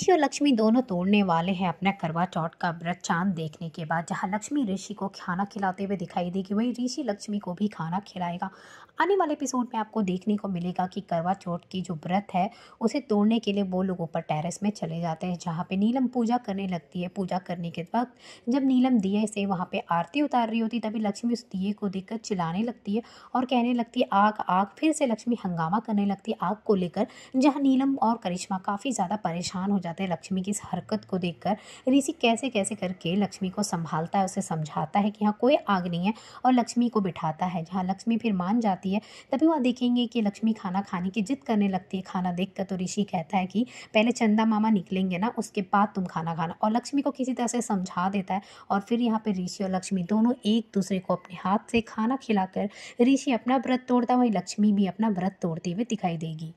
ऋषि और लक्ष्मी दोनों तोड़ने वाले हैं अपना करवा चौट का व्रत चांद देखने के बाद जहां लक्ष्मी ऋषि को खाना खिलाते हुए दिखाई देगी वही ऋषि लक्ष्मी को भी खाना खिलाएगा आने वाले एपिसोड में आपको देखने को मिलेगा कि करवा चौट की जो व्रत है उसे तोड़ने के लिए वो लोग ऊपर टेरेस में चले जाते हैं जहाँ पे नीलम पूजा करने लगती है पूजा करने के वक्त जब नीलम दिए से वहाँ पे आरती उतार रही होती तभी लक्ष्मी उस दिए को देखकर चिल्लाने लगती है और कहने लगती है आग आग फिर से लक्ष्मी हंगामा करने लगती है आग को लेकर जहाँ नीलम और करिश्मा काफ़ी ज़्यादा परेशान हो जाती जाते हैं लक्ष्मी की इस हरकत को देखकर ऋषि कैसे कैसे करके लक्ष्मी को संभालता है उसे समझाता है कि यहाँ कोई आग नहीं है और लक्ष्मी को बिठाता है जहाँ लक्ष्मी फिर मान जाती है तभी वह देखेंगे कि लक्ष्मी खाना खाने की जिद करने लगती है खाना देख तो ऋषि कहता है कि पहले चंदा मामा निकलेंगे ना उसके बाद तुम खाना खाना और लक्ष्मी को किसी तरह से समझा देता है और फिर यहाँ पर ऋषि और लक्ष्मी दोनों एक दूसरे को अपने हाथ से खाना खिलाकर ऋषि अपना व्रत तोड़ता वही लक्ष्मी भी अपना व्रत तोड़ती हुई दिखाई देगी